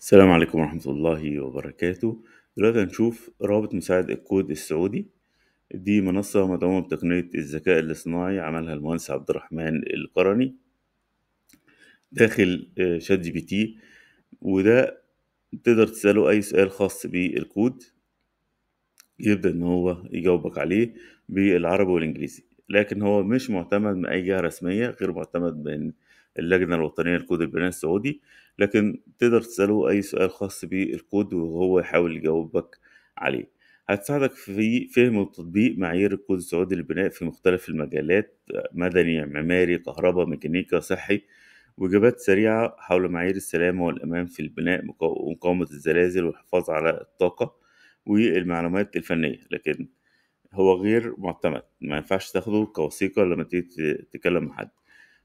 السلام عليكم ورحمة الله وبركاته دلوقتي هنشوف رابط مساعد الكود السعودي دي منصة مدعومة بتقنية الذكاء الاصطناعي عملها المهندس عبد الرحمن القرني داخل آه، شات جي بي تي وده تقدر تسأله أي سؤال خاص بالكود يبدأ إن هو يجاوبك عليه بالعربي والإنجليزي لكن هو مش معتمد من أي جهة رسمية غير معتمد من اللجنة الوطنية لكود البناء السعودي لكن تقدر تسأله أي سؤال خاص بالكود وهو يحاول يجاوبك عليه هتساعدك في فهم وتطبيق معايير الكود السعودي للبناء في مختلف المجالات مدني معماري كهرباء ميكانيكا صحي وإجابات سريعة حول معايير السلامة والأمان في البناء ومقاومة الزلازل والحفاظ على الطاقة والمعلومات الفنية لكن هو غير معتمد ما ينفعش تاخده كوثيقة لما تيجي تتكلم مع حد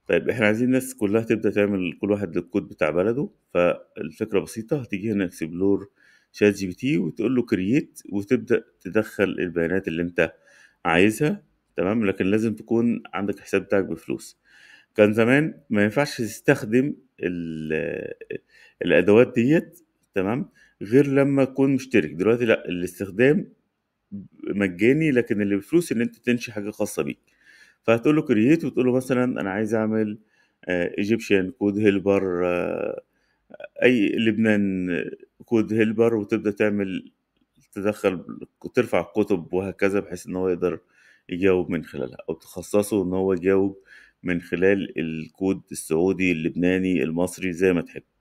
طيب احنا عايزين الناس كلها تبدا تعمل كل واحد الكود بتاع بلده فالفكره بسيطه هتيجي هنا اكسبلور شات جي بي تي وتقول له كرييت وتبدا تدخل البيانات اللي انت عايزها تمام لكن لازم تكون عندك حساب بتاعك بفلوس كان زمان ما ينفعش تستخدم الادوات ديت تمام غير لما تكون مشترك دلوقتي لا الاستخدام مجاني لكن اللي بفلوس ان انت تنشي حاجه خاصه بيك فهتقول له كرييت وتقول له مثلا انا عايز اعمل ايجيبشن كود هيلبر اي لبنان كود هيلبر وتبدا تعمل تدخل ترفع الكتب وهكذا بحيث ان هو يقدر يجاوب من خلالها او تخصصه ان هو يجاوب من خلال الكود السعودي اللبناني المصري زي ما تحب